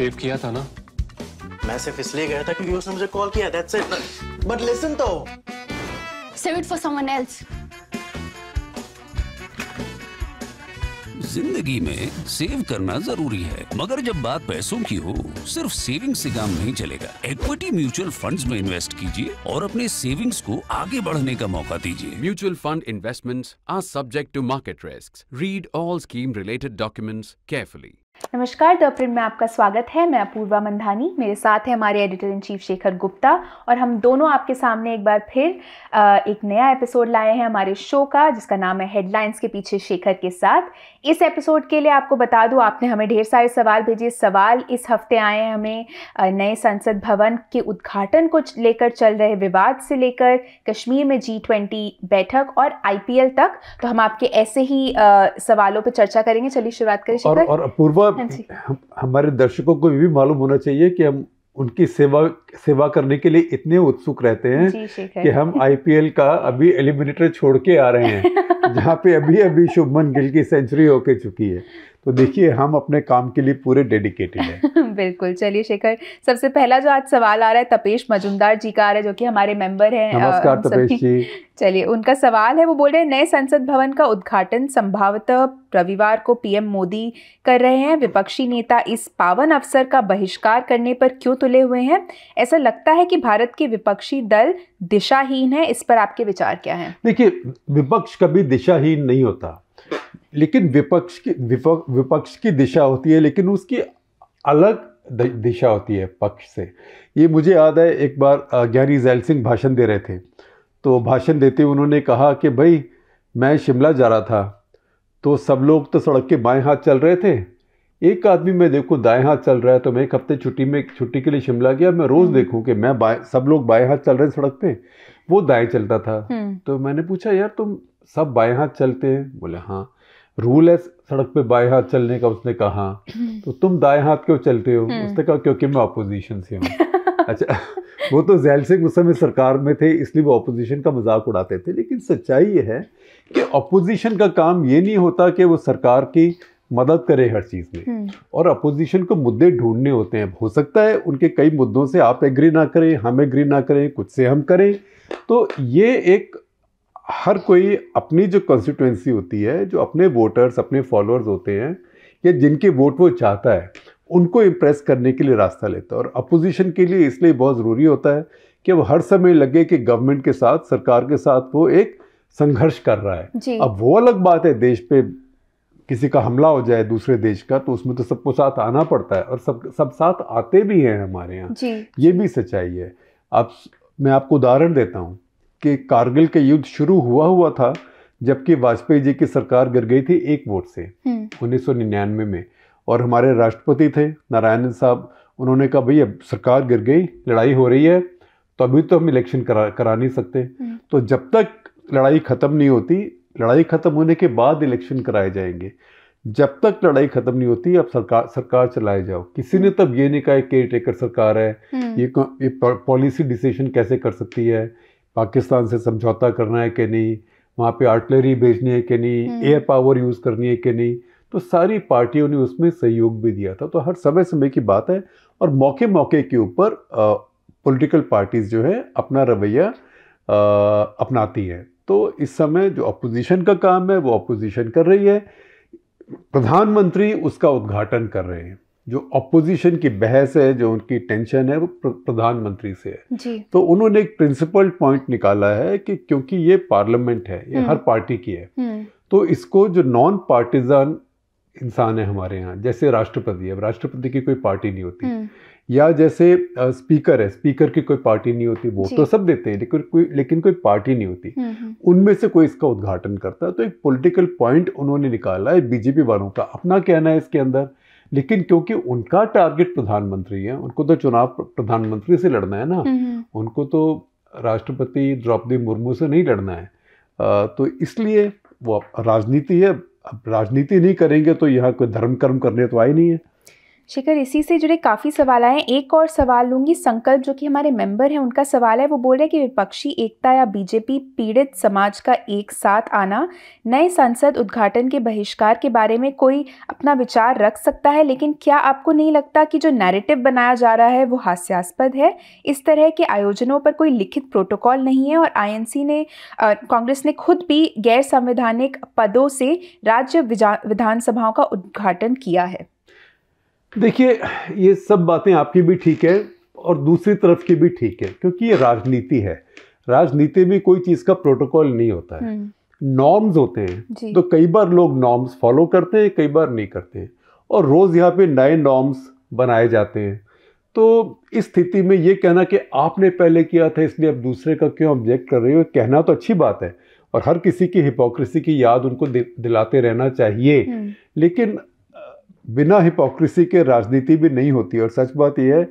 Save किया था ना मैं सिर्फ इसलिए गया था क्योंकि उसने मुझे कॉल किया दैट्स इट बट लिसन तो save it for someone else जिंदगी में सेव करना जरूरी है मगर जब बात पैसों की हो सिर्फ सेविंग से काम नहीं चलेगा इक्विटी म्यूचुअल फंड्स में इन्वेस्ट कीजिए और अपने सेविंग्स को आगे बढ़ने का मौका दीजिए mutual fund investments are subject to market risk read all scheme related documents carefully नमस्कार दर्पण में आपका स्वागत है मैं अपूर्वा मंधानी मेरे साथ है हमारे editor in chief Shekhar Gupta और हम दोनों आपके सामने एक बार फिर एक नया एपिसोड लाए हैं हमारे शो का जिसका नाम है हेडलाइंस के पीछे शेखर के साथ इस एपिसोड के लिए आपको बता दूं आपने हमें ढेर सारे सवाल भेजे सवाल इस हफ्ते आए हैं हमें नए संसद भवन के उद्घाटन को लेकर चल रहे विवाद से लेकर कश्मीर में जी ट्वेंटी बैठक और आई तक तो हम आपके ऐसे ही सवालों पर चर्चा करेंगे चलिए शुरुआत करें शेखर और, और मतलब हाँ हमारे दर्शकों को भी मालूम होना चाहिए कि हम उनकी सेवा सेवा करने के लिए इतने उत्सुक रहते हैं कि हम आईपीएल का अभी एलिमिनेटर छोड़ के आ रहे हैं जहाँ पे अभी अभी शुभमन गिल की सेंचुरी होके चुकी है तो देखिए हम अपने काम के लिए पूरे डेडिकेटेड हैं बिल्कुल चलिए शेखर सबसे पहला जो आज सवाल आ रहा है तपेश मजुमदार जी का आ रहा है जो कि हमारे मेंबर हैं नमस्कार तपेश जी चलिए उनका सवाल है वो बोल रहे हैं नए संसद भवन का उद्घाटन संभावत रविवार को पीएम मोदी कर रहे हैं विपक्षी नेता इस पावन अवसर का बहिष्कार करने पर क्यों तुले हुए हैं ऐसा लगता है कि भारत के विपक्षी दल दिशाहीन है इस पर आपके विचार क्या है देखिए विपक्ष कभी दिशाहीन नहीं होता लेकिन विपक्ष की विपक्ष की दिशा होती है लेकिन उसकी अलग दिशा होती है पक्ष से ये मुझे याद है एक बार ज्ञानी जैल सिंह भाषण दे रहे थे तो भाषण देते हुए उन्होंने कहा कि भाई मैं शिमला जा रहा था तो सब लोग तो सड़क के बाएं हाथ चल रहे थे एक आदमी मैं देखूँ दाएं हाथ चल रहा है तो मैं एक हफ्ते छुट्टी में छुट्टी के लिए शिमला गया मैं रोज़ हम्म। देखूँ कि मैं सब लोग बाएं हाथ चल रहे हैं सड़क पे वो दाएं चलता था हम्म। तो मैंने पूछा यार तुम सब बाएं हाथ चलते हैं बोले हाँ रूल है सड़क पे बाएं हाथ चलने का उसने कहा हम्म। तो तुम दाएं हाथ क्यों चलते हो उसने कहा क्योंकि मैं अपोजिशन से हूँ अच्छा वो तो जैल सिंह उस समय सरकार में थे इसलिए वो अपोजिशन का मजाक उड़ाते थे लेकिन सच्चाई ये है कि अपोजिशन का काम ये नहीं होता कि वो सरकार की मदद करें हर चीज़ में हम्म। और अपोजिशन को मुद्दे ढूंढने होते हैं हो सकता है उनके कई मुद्दों से आप एग्री ना करें हम एग्री ना करें कुछ से हम करें तो ये एक हर कोई अपनी जो कॉन्स्टिट्यूंसी होती है जो अपने वोटर्स अपने फॉलोअर्स होते हैं या जिनके वोट वो चाहता है उनको इम्प्रेस करने के लिए रास्ता लेता है और अपोजिशन के लिए इसलिए बहुत ज़रूरी होता है कि वो हर समय लगे कि गवर्नमेंट के साथ सरकार के साथ वो एक संघर्ष कर रहा है अब वो अलग बात है देश पे किसी का हमला हो जाए दूसरे देश का तो उसमें तो सबको साथ आना पड़ता है और सब सब साथ आते भी हैं हमारे यहाँ ये भी सच्चाई है आप मैं आपको उदाहरण देता हूँ कि कारगिल का युद्ध शुरू हुआ हुआ था जबकि वाजपेयी जी की सरकार गिर गई थी एक वोट से हम्म। उन्नीस में और हमारे राष्ट्रपति थे नारायणन साहब उन्होंने कहा भैया सरकार गिर गई लड़ाई हो रही है तो अभी तो हम इलेक्शन करा करा नहीं सकते हम्म। तो जब तक लड़ाई ख़त्म नहीं होती लड़ाई ख़त्म होने के बाद इलेक्शन कराए जाएंगे जब तक लड़ाई खत्म नहीं होती अब सरकार सरकार चलाए जाओ किसी ने तब ये नहीं कहा केयर टेकर सरकार है हम्म। ये ये पॉलिसी डिसीजन कैसे कर सकती है पाकिस्तान से समझौता करना है कि नहीं वहाँ पे आर्टिलरी भेजनी है कि नहीं एयर पावर यूज़ करनी है कि नहीं तो सारी पार्टियों ने उसमें सहयोग भी दिया था तो हर समय समय की बात है और मौके मौके के ऊपर पॉलिटिकल पार्टीज जो है अपना रवैया अपनाती है तो इस समय जो अपोजिशन का काम है वो अपोजिशन कर रही है प्रधानमंत्री उसका उद्घाटन कर रहे हैं जो अपोजिशन की बहस है जो उनकी टेंशन है वो प्रधानमंत्री से है जी। तो उन्होंने एक प्रिंसिपल पॉइंट निकाला है कि क्योंकि ये पार्लियामेंट है ये हम्म। हर पार्टी की है हम्म। तो इसको जो नॉन पार्टीजन इंसान है हमारे यहाँ जैसे राष्ट्रपति है राष्ट्रपति की कोई पार्टी नहीं होती हम्म। या जैसे स्पीकर है स्पीकर की कोई पार्टी नहीं होती वो तो सब देते हैं लेकिन कोई लेकिन कोई पार्टी नहीं होती हम्म, हम्म। उनमें से कोई इसका उद्घाटन करता है तो एक पॉलिटिकल पॉइंट उन्होंने निकाला है बीजेपी वालों का अपना कहना है इसके अंदर लेकिन क्योंकि उनका टारगेट प्रधानमंत्री है उनको तो चुनाव प्रधानमंत्री से लड़ना है ना हम्म, उनको तो राष्ट्रपति द्रौपदी मुर्मू से नहीं लड़ना है आ, तो इसलिए वो राजनीति है अब राजनीति नहीं करेंगे तो यहाँ कोई धर्म कर्म करने तो आए नहीं है शिखर इसी से जुड़े काफ़ी सवाल आए एक और सवाल लूँगी संकल्प जो कि हमारे मेंबर हैं उनका सवाल है वो बोल रहे हैं कि विपक्षी एकता या बीजेपी पीड़ित समाज का एक साथ आना नए संसद उद्घाटन के बहिष्कार के बारे में कोई अपना विचार रख सकता है लेकिन क्या आपको नहीं लगता कि जो नैरेटिव बनाया जा रहा है वो हास्यास्पद है इस तरह के आयोजनों पर कोई लिखित प्रोटोकॉल नहीं है और आई ने कांग्रेस ने खुद भी गैर संवैधानिक पदों से राज्य विधानसभाओं का उद्घाटन किया है देखिए ये सब बातें आपकी भी ठीक है और दूसरी तरफ की भी ठीक है क्योंकि ये राजनीति है राजनीति में कोई चीज़ का प्रोटोकॉल नहीं होता है हम्म। नॉर्म्स होते हैं तो कई बार लोग नॉर्म्स फॉलो करते हैं कई बार नहीं करते हैं और रोज़ यहाँ पे नए नॉर्म्स बनाए जाते हैं तो इस स्थिति में ये कहना कि आपने पहले किया था इसलिए अब दूसरे का क्यों ऑब्जेक्ट कर रहे हो कहना तो अच्छी बात है और हर किसी की हिपोक्रेसी की याद उनको दिलाते रहना चाहिए हम्म। लेकिन बिना हिपोक्रेसी के राजनीति भी नहीं होती और सच बात यह है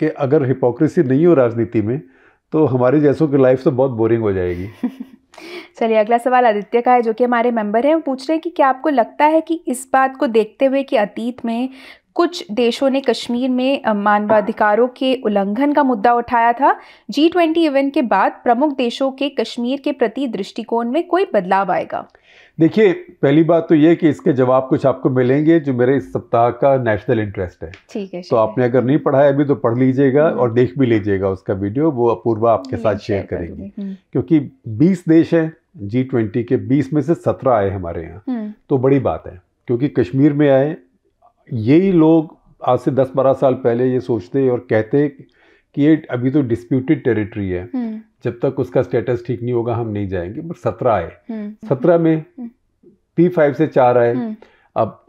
कि अगर हिपोक्रेसी नहीं हो राजनीति में तो हमारे जैसों की लाइफ तो बहुत बोरिंग हो जाएगी चलिए अगला सवाल आदित्य का है जो कि हमारे मेंबर हैं वो पूछ रहे हैं कि क्या आपको लगता है कि इस बात को देखते हुए कि अतीत में कुछ देशों ने कश्मीर में मानवाधिकारों के उल्लंघन का मुद्दा उठाया था जी ट्वेंटी इवेंट के बाद प्रमुख देशों के कश्मीर के प्रति दृष्टिकोण में कोई बदलाव आएगा देखिए पहली बात तो ये कि इसके जवाब कुछ आपको मिलेंगे जो मेरे इस सप्ताह का नेशनल इंटरेस्ट है ठीक है तो आपने अगर नहीं पढ़ा है अभी तो पढ़ लीजिएगा हम्म। और देख भी लीजिएगा उसका वीडियो वो अपूर्वा आपके साथ हम्म, शेयर करेंगी हम्म। क्योंकि बीस देश हैं जी ट्वेंटी के बीस में से सत्रह आए हमारे यहाँ तो बड़ी बात है क्योंकि कश्मीर में आए यही लोग आज से दस बारह साल पहले ये सोचते और कहते कि ये अभी तो डिस्प्यूटेड टेरिटरी है जब तक उसका स्टेटस ठीक नहीं होगा हम नहीं जाएंगे बट सत्रह आए हम्म, हम्म, सत्रह में पी हम्म। फाइव से चार आए अब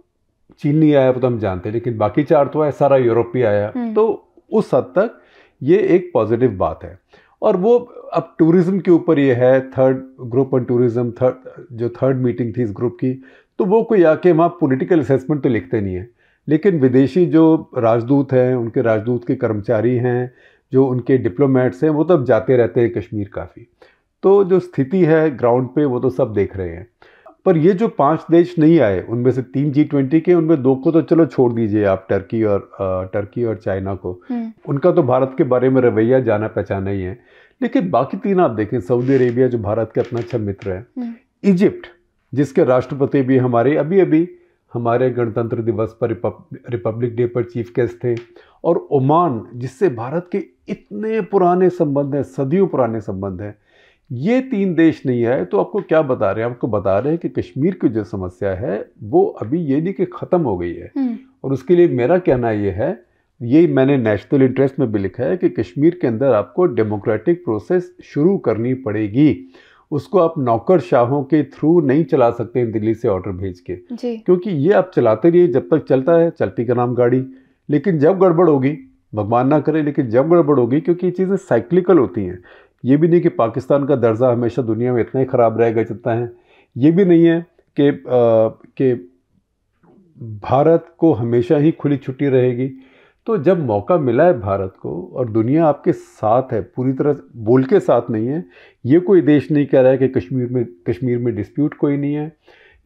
चीन नहीं आया वो तो हम जानते हैं लेकिन बाकी चार तो आए सारा यूरोप भी आया तो उस हद तक ये एक पॉजिटिव बात है और वो अब टूरिज्म के ऊपर ये है third group on tourism third जो थर्ड मीटिंग थी इस ग्रुप की तो वो कोई आके वहाँ पॉलिटिकल असेसमेंट तो लिखते नहीं है लेकिन विदेशी जो राजदूत हैं उनके राजदूत के कर्मचारी हैं जो उनके डिप्लोमेट्स हैं वो तब जाते रहते हैं कश्मीर काफ़ी तो जो स्थिति है ग्राउंड पे वो तो सब देख रहे हैं पर ये जो पांच देश नहीं आए उनमें से तीन जी ट्वेंटी के उनमें दो को तो चलो छोड़ दीजिए आप टर्की और टर्की और चाइना को हम्म। उनका तो भारत के बारे में रवैया जाना पहचाना ही है लेकिन बाकी तीन आप देखें सऊदी अरेबिया जो भारत के अपना अच्छा मित्र है इजिप्ट हम्म। जिसके राष्ट्रपति भी हमारे अभी अभी हमारे गणतंत्र दिवस पर रिपब्लिक डे पर चीफ गेस्ट थे और ओमान जिससे भारत के इतने पुराने संबंध हैं सदियों पुराने संबंध हैं ये तीन देश नहीं आए तो आपको क्या बता रहे हैं आपको बता रहे हैं कि कश्मीर की जो समस्या है वो अभी ये नहीं कि ख़त्म हो गई है हम्म। और उसके लिए मेरा कहना ये है ये मैंने नेशनल इंटरेस्ट में भी लिखा है कि कश्मीर के अंदर आपको डेमोक्रेटिक प्रोसेस शुरू करनी पड़ेगी उसको आप नौकर शाहों के थ्रू नहीं चला सकते हैं दिल्ली से ऑर्डर भेज के क्योंकि ये आप चलाते रहिए जब तक चलता है चलती का नाम गाड़ी लेकिन जब गड़बड़ होगी भगवान ना करें लेकिन जब गड़बड़ होगी क्योंकि ये चीज़ें साइक्लिकल होती हैं ये भी नहीं कि पाकिस्तान का दर्जा हमेशा दुनिया में इतना ही ख़राब रहेगा जितना है ये भी नहीं है कि कि भारत को हमेशा ही खुली छुट्टी रहेगी तो जब मौका मिला है भारत को और दुनिया आपके साथ है पूरी तरह बोल के साथ नहीं है ये कोई देश नहीं कह रहा है कि कश्मीर में कश्मीर में डिस्प्यूट कोई नहीं है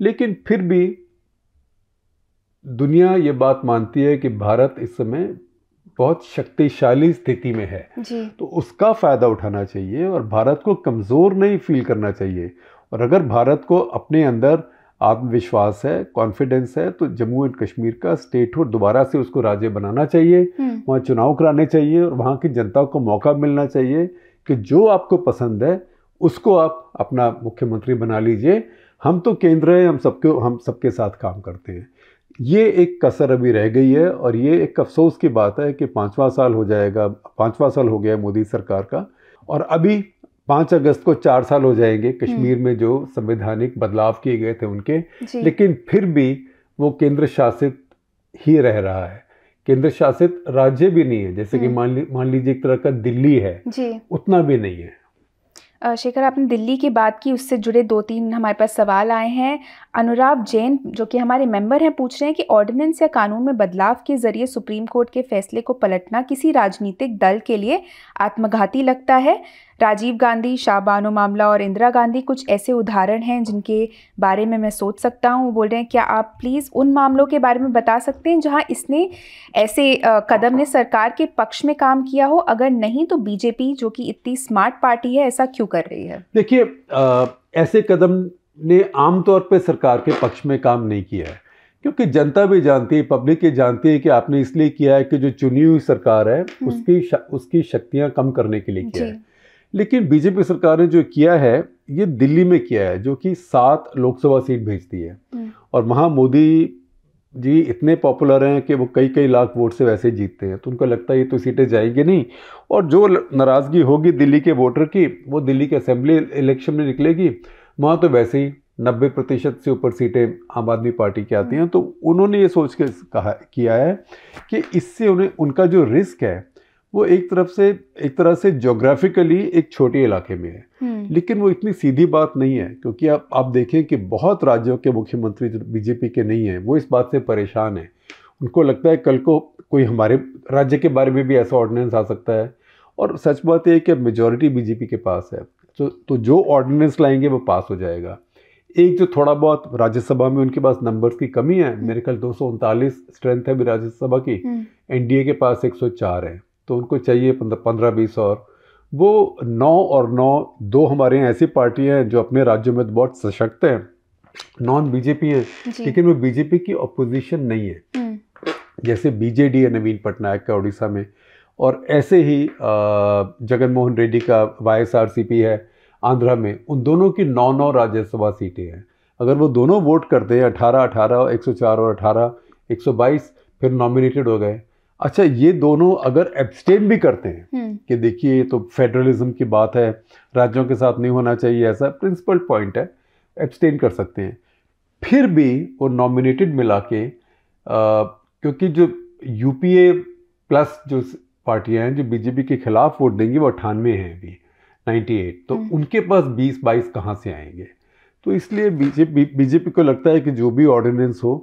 लेकिन फिर भी दुनिया ये बात मानती है कि भारत इस समय बहुत शक्तिशाली स्थिति में है जी। तो उसका फ़ायदा उठाना चाहिए और भारत को कमज़ोर नहीं फील करना चाहिए और अगर भारत को अपने अंदर आत्मविश्वास है कॉन्फिडेंस है तो जम्मू एंड कश्मीर का स्टेट हो दोबारा से उसको राज्य बनाना चाहिए हम्म। वहाँ चुनाव कराने चाहिए और वहाँ की जनता को मौका मिलना चाहिए कि जो आपको पसंद है उसको आप अपना मुख्यमंत्री बना लीजिए हम तो केंद्र हैं हम सबके हम सबके साथ काम करते हैं ये एक कसर अभी रह गई है और ये एक अफसोस की बात है कि पाँचवा साल हो जाएगा पाँचवा साल हो गया है मोदी सरकार का और अभी पाँच अगस्त को चार साल हो जाएंगे कश्मीर हम्म। में जो संवैधानिक बदलाव किए गए थे उनके लेकिन फिर भी वो केंद्र शासित ही रह रहा है केंद्र शासित राज्य भी नहीं है जैसे कि हम्म। मान ली मान लीजिए एक तरह का दिल्ली है उतना भी नहीं है शेखर आपने दिल्ली की बात की उससे जुड़े दो तीन हमारे पास सवाल आए हैं अनुराग जैन जो कि हमारे मेंबर हैं पूछ रहे हैं कि ऑर्डिनेंस या कानून में बदलाव के जरिए सुप्रीम कोर्ट के फैसले को पलटना किसी राजनीतिक दल के लिए आत्मघाती लगता है राजीव गांधी शाहबानो मामला और इंदिरा गांधी कुछ ऐसे उदाहरण हैं जिनके बारे में मैं सोच सकता हूँ बोल रहे हैं क्या आप प्लीज़ उन मामलों के बारे में बता सकते हैं जहाँ इसने ऐसे कदम ने सरकार के पक्ष में काम किया हो अगर नहीं तो बीजेपी जो कि इतनी स्मार्ट पार्टी है ऐसा क्यों कर रही है देखिए ऐसे कदम ने आमतौर पर सरकार के पक्ष में काम नहीं किया है क्योंकि जनता भी जानती है पब्लिक ये जानती है कि आपने इसलिए किया है कि जो चुनी हुई सरकार है हम्म। उसकी उसकी शक्तियां कम करने के लिए किया है लेकिन बीजेपी सरकार ने जो किया है ये दिल्ली में किया है जो कि सात लोकसभा सीट भेजती है हम्म। और वहाँ मोदी जी इतने पॉपुलर हैं कि वो कई कई लाख वोट से वैसे जीतते हैं तो उनको लगता है ये तो सीटें जाएंगी नहीं और जो नाराज़गी होगी दिल्ली के वोटर की वो दिल्ली के असेंबली इलेक्शन में निकलेगी वहाँ तो वैसे ही नब्बे प्रतिशत से ऊपर सीटें आम आदमी पार्टी की आती हैं हम्म। तो उन्होंने ये सोच के कहा किया है कि इससे उन्हें उनका जो रिस्क है वो एक तरफ से एक तरह से जोग्राफिकली एक छोटे इलाके में है हम्म। लेकिन वो इतनी सीधी बात नहीं है क्योंकि आप आप देखें कि बहुत राज्यों के मुख्यमंत्री जो बीजेपी के नहीं हैं वो इस बात से परेशान हैं उनको लगता है कल को कोई हमारे राज्य के बारे में भी ऐसा ऑर्डिनेंस आ सकता है और सच बात यह है कि मेजोरिटी बीजेपी के पास है तो तो जो ऑर्डिनेंस लाएंगे वो पास हो जाएगा एक जो थोड़ा बहुत राज्यसभा में उनके पास नंबर्स की कमी है हम्म। मेरे ख्याल दो स्ट्रेंथ है राज्यसभा की हम्म। एनडीए के पास 104 है तो उनको चाहिए पंद्रह बीस और वो नौ और नौ दो हमारे यहाँ ऐसी पार्टियाँ हैं जो अपने राज्यों में तो बहुत सशक्त हैं नॉन बीजेपी है लेकिन वो बीजेपी की अपोजिशन नहीं है हम्म। जैसे बीजेडी है नवीन पटनायक का उड़ीसा में और ऐसे ही जगनमोहन रेड्डी का वाई है आंध्रा में उन दोनों की नौ नौ राज्यसभा सीटें हैं अगर वो दोनों वोट करते हैं अठारह अठारह एक सौ चार और अठारह एक सौ बाईस फिर नॉमिनेटेड हो गए अच्छा ये दोनों अगर एब्सटेन भी करते हैं हम्म। कि देखिए ये तो फेडरलिज्म की बात है राज्यों के साथ नहीं होना चाहिए ऐसा प्रिंसिपल पॉइंट है एब्सटेन कर सकते हैं फिर भी वो नॉमिनेटेड मिला के आ, क्योंकि जो यूपीए प्लस जो पार्टियां हैं जो बीजेपी के खिलाफ वोट देंगी वो अठानवे हैं अभी 98 तो हम्म। उनके पास 20 बाईस कहाँ से आएंगे तो इसलिए बीजेपी बीजेपी को लगता है कि जो भी ऑर्डिनेंस हो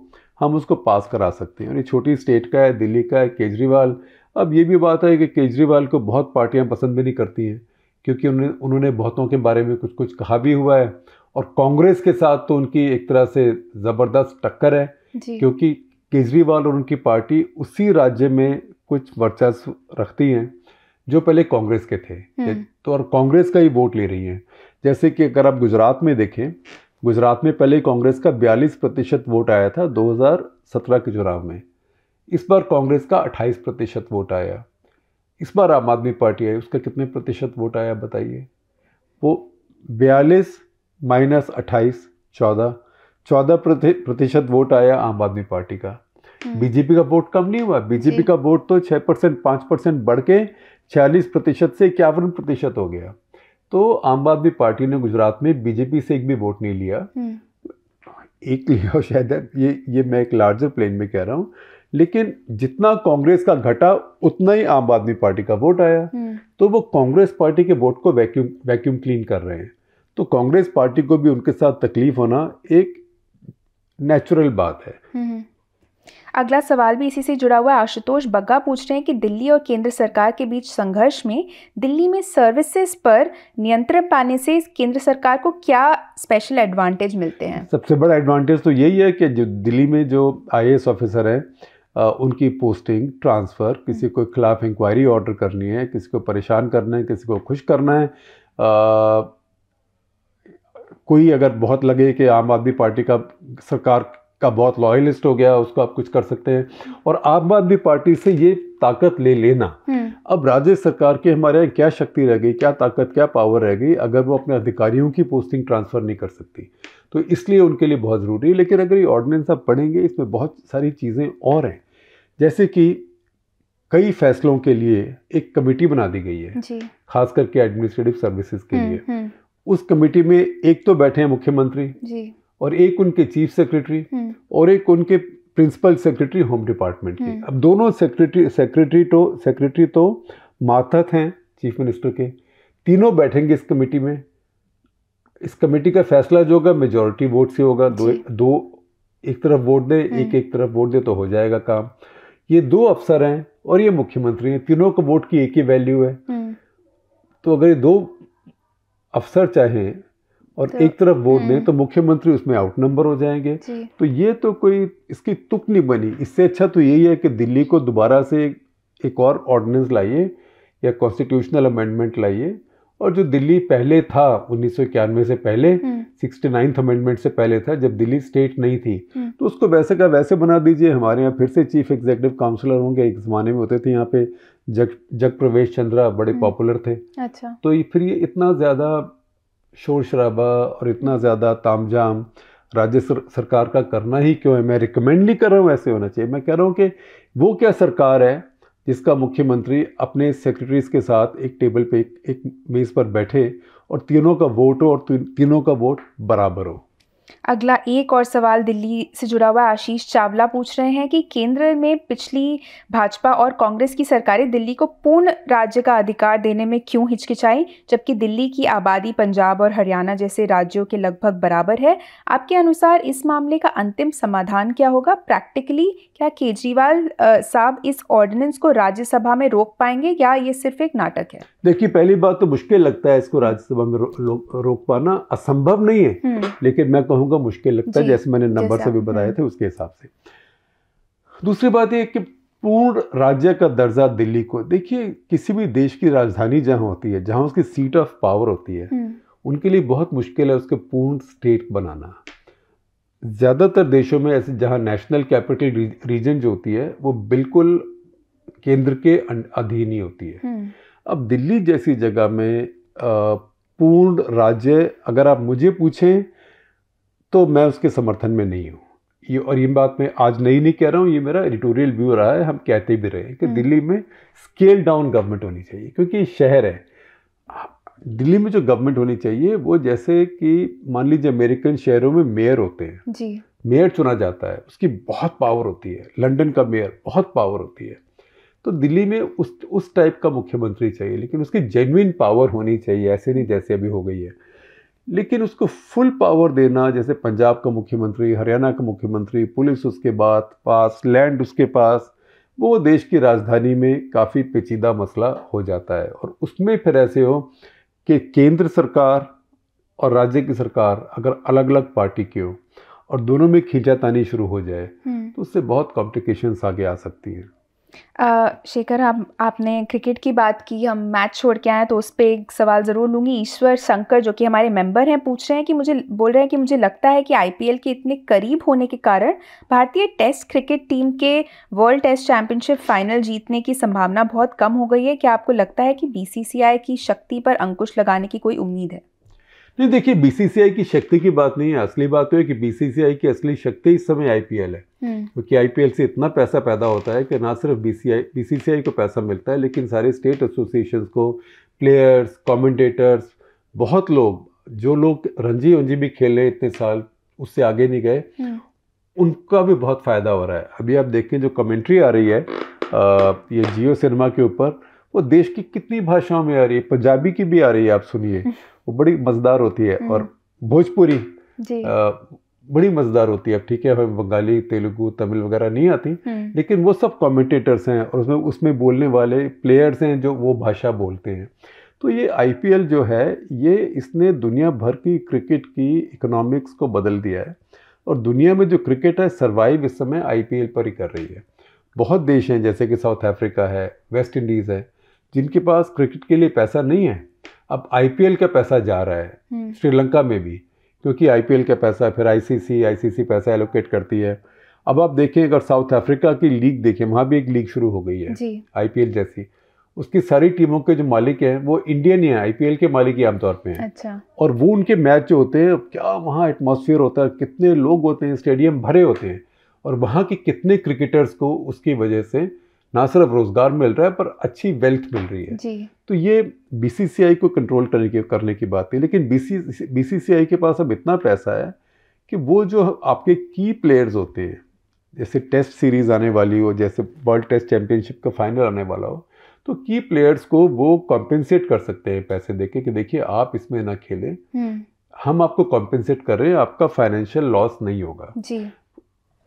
हम उसको पास करा सकते हैं और ये छोटी स्टेट का है दिल्ली का है केजरीवाल अब ये भी बात है कि केजरीवाल को बहुत पार्टियां पसंद भी नहीं करती हैं क्योंकि उन्होंने उन्होंने बहुतों के बारे में कुछ कुछ कहा भी हुआ है और कांग्रेस के साथ तो उनकी एक तरह से ज़बरदस्त टक्कर है क्योंकि केजरीवाल और उनकी पार्टी उसी राज्य में कुछ वर्चस्व रखती हैं जो पहले कांग्रेस के थे हम्म। तो और कांग्रेस का ही वोट ले रही हैं जैसे कि अगर आप गुजरात में देखें गुजरात में पहले कांग्रेस का 42 प्रतिशत वोट आया था 2017 के चुनाव में इस बार कांग्रेस का 28 प्रतिशत वोट आया इस बार आम आदमी पार्टी आई उसका कितने प्रतिशत वोट आया बताइए वो बयालीस माइनस अट्ठाईस चौदह चौदह प्रतिशत वोट आया आम आदमी पार्टी का हम्म। बीजेपी का वोट कम नहीं हुआ बीजेपी का वोट तो छः परसेंट पाँच परसेंट बढ़ के छियालीस प्रतिशत से इक्यावन प्रतिशत हो गया तो आम आदमी पार्टी ने गुजरात में बीजेपी से एक भी वोट नहीं लिया हम्म। एक लिया शायद ये ये मैं एक लार्जर प्लेन में कह रहा हूँ लेकिन जितना कांग्रेस का घटा उतना ही आम आदमी पार्टी का वोट आया हम्म। तो वो कांग्रेस पार्टी के वोट को वैक्यूम वैक्यूम क्लीन कर रहे हैं तो कांग्रेस पार्टी को भी उनके साथ तकलीफ होना एक नेचुरल बात है हम्म, अगला सवाल भी इसी से जुड़ा हुआ आशुतोष बग्गा पूछ रहे हैं कि दिल्ली और केंद्र सरकार के बीच संघर्ष में दिल्ली में सर्विसेज पर नियंत्रण पाने से केंद्र सरकार को क्या स्पेशल एडवांटेज मिलते हैं सबसे बड़ा एडवांटेज तो यही है कि जो दिल्ली में जो आई ऑफिसर हैं उनकी पोस्टिंग ट्रांसफ़र किसी को खिलाफ इंक्वायरी ऑर्डर करनी है किसी को परेशान करना है किसी को खुश करना है आ, कोई अगर बहुत लगे कि आम आदमी पार्टी का सरकार का बहुत लॉयलिस्ट हो गया उसको आप कुछ कर सकते हैं और आम आदमी पार्टी से ये ताकत ले लेना हम्म। अब राज्य सरकार के हमारे यहाँ क्या शक्ति रह गई क्या ताकत क्या पावर रह गई अगर वो अपने अधिकारियों की पोस्टिंग ट्रांसफ़र नहीं कर सकती तो इसलिए उनके लिए बहुत ज़रूरी है लेकिन अगर ये ऑर्डिनेंस आप पढ़ेंगे इसमें बहुत सारी चीज़ें और हैं जैसे कि कई फैसलों के लिए एक कमेटी बना दी गई है खास करके एडमिनिस्ट्रेटिव सर्विसेज के हम्म, लिए हम्म। उस कमेटी में एक तो बैठे हैं मुख्यमंत्री और एक उनके चीफ सेक्रेटरी हम्म। और एक उनके प्रिंसिपल सेक्रेटरी होम डिपार्टमेंट की हम्म। अब दोनों सेक्रेटरी सेक्रेटरी तो सेक्रेटरी तो मातहत हैं चीफ मिनिस्टर के तीनों बैठेंगे इस कमेटी में इस कमेटी का फैसला जो होगा मेजोरिटी वोट से होगा दो दो एक तरफ वोट दे हम्म। एक एक तरफ वोट दे तो हो जाएगा काम ये दो अफसर हैं और ये मुख्यमंत्री हैं तीनों को वोट की एक ही वैल्यू है तो अगर ये दो अफसर चाहें और तो, एक तरफ वोट दें हम्म। तो मुख्यमंत्री उसमें आउट नंबर हो जाएंगे तो ये तो कोई इसकी तुक नहीं बनी इससे अच्छा तो यही है कि दिल्ली को दोबारा से एक और ऑर्डिनेंस लाइए या कॉन्स्टिट्यूशनल अमेंडमेंट लाइए और जो दिल्ली पहले था उन्नीस से पहले सिक्सटी नाइन्थ अमेंडमेंट से पहले था जब दिल्ली स्टेट नहीं थी हम्म। तो उसको वैसे का वैसे बना दीजिए हमारे यहाँ फिर से चीफ एग्जीक्यूटिव काउंसलर होंगे एक ज़माने में होते थे यहाँ पे जग जग प्रवेश चंद्रा बड़े पॉपुलर हम्म। थे अच्छा तो ये फिर ये इतना ज़्यादा शोर शराबा और इतना ज़्यादा ताम जाम राज्य सरकार का करना ही क्यों है मैं रिकमेंड नहीं कर रहा हूँ ऐसे होना चाहिए मैं कह रहा हूँ कि वो क्या सरकार है जिसका मुख्यमंत्री अपने सेक्रेटरीज के साथ एक टेबल पे एक, एक मेज़ पर बैठे और तीनों का वोट हो और तीनों का वोट बराबर हो अगला एक और सवाल दिल्ली से जुड़ा हुआ आशीष चावला पूछ रहे हैं कि केंद्र में पिछली भाजपा और कांग्रेस की सरकारें दिल्ली को पूर्ण राज्य का अधिकार देने में क्यों हिचकिचाई जबकि दिल्ली की आबादी पंजाब और हरियाणा जैसे राज्यों के लगभग बराबर है आपके अनुसार इस मामले का अंतिम समाधान क्या होगा प्रैक्टिकली क्या केजरीवाल साहब इस ऑर्डिनेंस को राज्यसभा में रोक पाएंगे या ये सिर्फ एक नाटक है देखिए पहली बात तो मुश्किल लगता है इसको राज्यसभा में रोक पाना असंभव नहीं है हम्म। लेकिन मैं कहूँगा मुश्किल लगता है जैसे मैंने नंबर से भी बताए हम्म। थे उसके हिसाब से दूसरी बात यह कि पूर्ण राज्य का दर्जा दिल्ली को देखिए किसी भी देश की राजधानी जहाँ होती है जहाँ उसकी सीट ऑफ पावर होती है हम्म। उनके लिए बहुत मुश्किल है उसके पूर्ण स्टेट बनाना ज़्यादातर देशों में ऐसे जहाँ नेशनल कैपिटल रीजन जो होती है वो बिल्कुल केंद्र के अं- अधीन ही होती है हम्म। अब दिल्ली जैसी जगह में पूर्ण राज्य अगर आप मुझे पूछें तो मैं उसके समर्थन में नहीं हूँ ये और ये बात मैं आज नहीं नहीं कह रहा हूँ ये मेरा एडिटोरियल व्यू रहा है हम कहते भी रहे कि हम्म। दिल्ली में स्केल डाउन गवर्नमेंट होनी चाहिए क्योंकि शहर है दिल्ली में जो गवर्नमेंट होनी चाहिए वो जैसे कि मान लीजिए अमेरिकन शहरों में मेयर होते हैं जी मेयर चुना जाता है उसकी बहुत पावर होती है लंदन का मेयर बहुत पावर होती है तो दिल्ली में उस उस टाइप का मुख्यमंत्री चाहिए लेकिन उसकी जेनविन पावर होनी चाहिए ऐसे नहीं जैसे अभी हो गई है लेकिन उसको फुल पावर देना जैसे पंजाब का मुख्यमंत्री हरियाणा का मुख्यमंत्री पुलिस उसके बाद पास लैंड उसके पास वो देश की राजधानी में काफ़ी पेचीदा मसला हो जाता है और उसमें फिर ऐसे हो कि केंद्र सरकार और राज्य की सरकार अगर अलग अलग पार्टी के हो और दोनों में खींचातानी शुरू हो जाए हम्म। तो उससे बहुत कॉम्प्लिकेशंस आगे आ सकती हैं शेखर हम आपने क्रिकेट की बात की हम मैच छोड़ के आए तो उस पर एक सवाल ज़रूर लूँगी ईश्वर शंकर जो कि हमारे मेंबर हैं पूछ रहे हैं कि मुझे बोल रहे हैं कि मुझे लगता है कि आईपीएल के इतने करीब होने के कारण भारतीय टेस्ट क्रिकेट टीम के वर्ल्ड टेस्ट चैंपियनशिप फाइनल जीतने की संभावना बहुत कम हो गई है क्या आपको लगता है कि बी की शक्ति पर अंकुश लगाने की कोई उम्मीद है नहीं देखिए बीसीसीआई की शक्ति की बात नहीं है असली बात तो है कि बीसीसीआई की असली शक्ति इस समय आईपीएल है हम्म। क्योंकि तो आईपीएल से इतना पैसा पैदा होता है कि ना सिर्फ बीसीआई बीसीसीआई को पैसा मिलता है लेकिन सारे स्टेट एसोसिएशन को प्लेयर्स कॉमेंटेटर्स बहुत लोग जो लोग रणजी वंजी भी खेले इतने साल उससे आगे नहीं गए हम्म। उनका भी बहुत फ़ायदा हो रहा है अभी आप देखें जो कमेंट्री आ रही है आ, ये जियो सिनेमा के ऊपर वो देश की कितनी भाषाओं में आ रही है पंजाबी की भी आ रही है आप सुनिए हम्म। वो बड़ी मज़ेदार होती है हम्म। और भोजपुरी आ, बड़ी मज़ेदार होती है अब ठीक है हमें बंगाली तेलुगु तमिल वगैरह नहीं आती हम्म। लेकिन वो सब कॉमेंटेटर्स हैं और उसमें उसमें बोलने वाले प्लेयर्स हैं जो वो भाषा बोलते हैं तो ये आई जो है ये इसने दुनिया भर की क्रिकेट की इकोनॉमिक्स को बदल दिया है और दुनिया में जो क्रिकेट है सर्वाइव इस समय आई पर ही कर रही है बहुत देश हैं जैसे कि साउथ अफ्रीका है वेस्ट इंडीज़ है जिनके पास क्रिकेट के लिए पैसा नहीं है अब आईपीएल का पैसा जा रहा है हम्म। श्रीलंका में भी क्योंकि आईपीएल का पैसा फिर आईसीसी आईसीसी पैसा एलोकेट करती है अब आप देखें अगर साउथ अफ्रीका की लीग देखें वहाँ भी एक लीग शुरू हो गई है आईपीएल जैसी उसकी सारी टीमों के जो मालिक हैं वो इंडियन ही हैं आईपीएल के मालिक ही आमतौर पे हैं अच्छा और वो उनके मैच जो होते हैं क्या वहाँ एटमोसफियर होता है कितने लोग होते हैं स्टेडियम भरे होते हैं और वहाँ के कितने क्रिकेटर्स को उसकी वजह से ना सिर्फ रोजगार मिल रहा है पर अच्छी वेल्थ मिल रही है जी। तो ये बीसीसीआई को कंट्रोल करने की करने की बात है लेकिन बीसीसीआई के पास अब इतना पैसा है कि वो जो आपके की प्लेयर्स होते हैं जैसे टेस्ट सीरीज़ आने वाली हो जैसे वर्ल्ड टेस्ट चैंपियनशिप का फाइनल आने वाला हो तो की प्लेयर्स को वो कॉम्पेंसेट कर सकते हैं पैसे देके कि देखिए आप इसमें ना खेलें हम्म। हम आपको कॉम्पेंसेट कर रहे हैं आपका फाइनेंशियल लॉस नहीं होगा जी।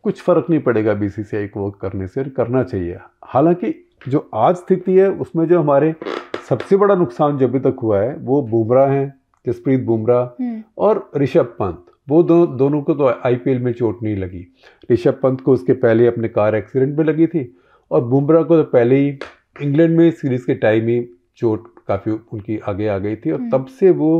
कुछ फ़र्क नहीं पड़ेगा बीसीसीआई को वर्क करने से और करना चाहिए हालांकि जो आज स्थिति है उसमें जो हमारे सबसे बड़ा नुकसान जो अभी तक हुआ है वो बुमराह हैं जसप्रीत बुमराह हम्म। और ऋषभ पंत वो दो, दोनों को तो आईपीएल में चोट नहीं लगी ऋषभ पंत को उसके पहले अपने कार एक्सीडेंट में लगी थी और बुमराह को तो पहले ही इंग्लैंड में सीरीज़ के टाइम ही चोट काफ़ी उनकी आगे आ गई थी और हम्म। तब से वो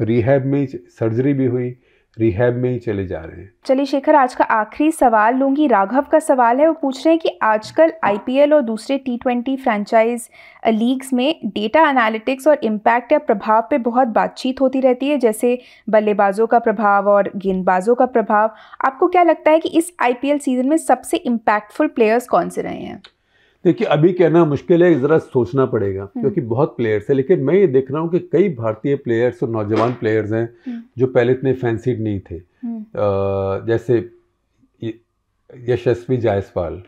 रिहैब में सर्जरी भी हुई रिहैब में ही चले जा रहे हैं चलिए शेखर आज का आखिरी सवाल लूंगी राघव का सवाल है वो पूछ रहे हैं कि आजकल आईपीएल और दूसरे टी ट्वेंटी फ्रेंचाइज लीग्स में डेटा एनालिटिक्स और इम्पैक्ट या प्रभाव पे बहुत बातचीत होती रहती है जैसे बल्लेबाजों का प्रभाव और गेंदबाजों का प्रभाव आपको क्या लगता है कि इस आईपीएल सीजन में सबसे इम्पैक्टफुल प्लेयर्स कौन से रहे हैं देखिए अभी कहना मुश्किल है ज़रा सोचना पड़ेगा हम्म। क्योंकि बहुत प्लेयर्स हैं लेकिन मैं ये देख रहा हूँ कि कई भारतीय प्लेयर्स और नौजवान प्लेयर्स हैं हम्म। जो पहले इतने फैंसीड नहीं थे हम्म। जैसे यशस्वी जायसवाल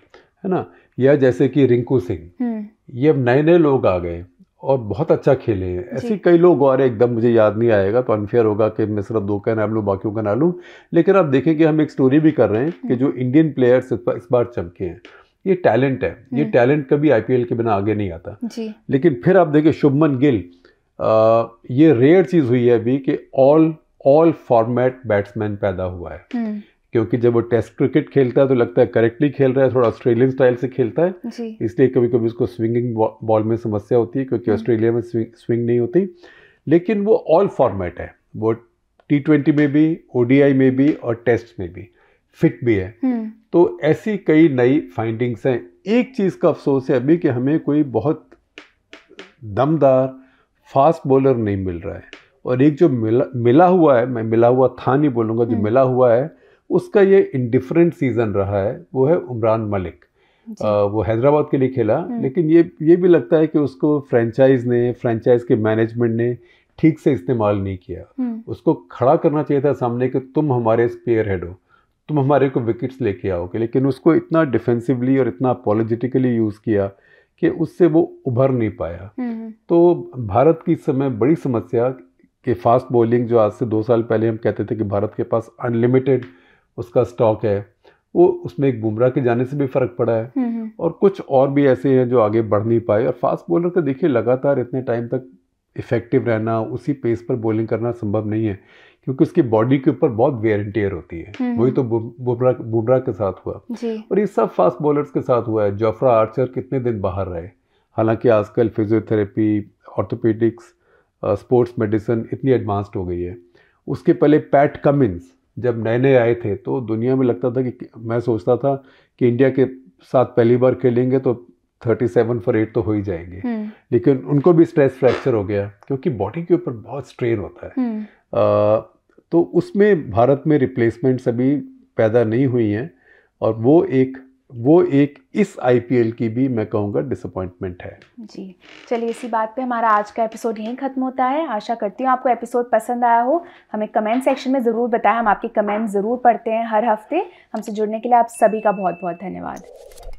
है ना या जैसे कि रिंकू सिंह ये अब नए नए लोग आ गए और बहुत अच्छा खेले हैं ऐसे कई लोग और एकदम मुझे याद नहीं आएगा तो अनफेयर होगा कि मैं सिर्फ दो का नाम लूँ बाकी का ना लूँ लेकिन आप देखें कि हम एक स्टोरी भी कर रहे हैं कि जो इंडियन प्लेयर्स इस बार चमके हैं ये टैलेंट है ये हम्म। टैलेंट कभी आईपीएल के बिना आगे नहीं आता जी लेकिन फिर आप देखिए शुभमन गिल आ, ये रेयर चीज़ हुई है अभी कि ऑल ऑल फॉर्मेट बैट्समैन पैदा हुआ है हम्म। क्योंकि जब वो टेस्ट क्रिकेट खेलता है तो लगता है करेक्टली खेल रहा है थोड़ा ऑस्ट्रेलियन स्टाइल से खेलता है इसलिए कभी कभी उसको स्विंगिंग बॉल में समस्या होती है क्योंकि ऑस्ट्रेलिया हम्म। में स्विंग, स्विंग नहीं होती लेकिन वो ऑल फॉर्मेट है वो टी ट्वेंटी में भी ओ में भी और टेस्ट में भी फिट भी है हम्म। तो ऐसी कई नई फाइंडिंग्स हैं एक चीज़ का अफसोस है अभी कि हमें कोई बहुत दमदार फास्ट बॉलर नहीं मिल रहा है और एक जो मिला मिला हुआ है मैं मिला हुआ था नहीं बोलूँगा जो हम्म। मिला हुआ है उसका ये इनडिफरेंट सीज़न रहा है वो है उमरान मलिक आ, वो हैदराबाद के लिए खेला हम्म। लेकिन ये ये भी लगता है कि उसको फ्रेंचाइज ने फ्रेंचाइज के मैनेजमेंट ने ठीक से इस्तेमाल नहीं किया उसको खड़ा करना चाहिए था सामने कि तुम हमारे स्पेयर हेड हो तुम हमारे को विकेट्स लेके आओगे लेकिन उसको इतना डिफेंसिवली और इतना पॉलिजिटिकली यूज़ किया कि उससे वो उभर नहीं पाया हम्म, हम्म। तो भारत की समय बड़ी समस्या कि फास्ट बॉलिंग जो आज से दो साल पहले हम कहते थे कि भारत के पास अनलिमिटेड उसका स्टॉक है वो उसमें एक बुमराह के जाने से भी फ़र्क पड़ा है हम्म, और कुछ और भी ऐसे हैं जो आगे बढ़ नहीं पाए और फास्ट बॉलर का देखिए लगातार इतने टाइम तक इफेक्टिव रहना उसी पेस पर बॉलिंग करना संभव नहीं है क्योंकि उसकी बॉडी के ऊपर बहुत वेयर एंड टेयर होती है हम्म। वही तो बुमरा के साथ हुआ और ये सब फास्ट बॉलर्स के साथ हुआ है जोफ्रा आर्चर कितने दिन बाहर रहे हालांकि आजकल फिजियोथेरेपी ऑर्थोपेडिक्स स्पोर्ट्स मेडिसिन इतनी एडवांस्ड हो गई है उसके पहले पैट कमिंस जब नए नए आए थे तो दुनिया में लगता था कि मैं सोचता था कि इंडिया के साथ पहली बार खेलेंगे तो थर्टी सेवन फॉर एट तो हो ही जाएंगे हम्म। लेकिन उनको भी स्ट्रेस फ्रैक्चर हो गया क्योंकि बॉडी के ऊपर बहुत स्ट्रेन होता है आ, हम्म। तो उसमें भारत में रिप्लेसमेंट्स अभी पैदा नहीं हुई हैं और वो एक वो एक इस आईपीएल की भी मैं कहूँगा डिसअपॉइंटमेंट है जी चलिए इसी बात पे हमारा आज का एपिसोड यहीं खत्म होता है आशा करती हूँ आपको एपिसोड पसंद आया हो हमें कमेंट सेक्शन में ज़रूर बताएं हम आपके कमेंट ज़रूर पढ़ते हैं हर हफ्ते हमसे जुड़ने के लिए आप सभी का बहुत बहुत धन्यवाद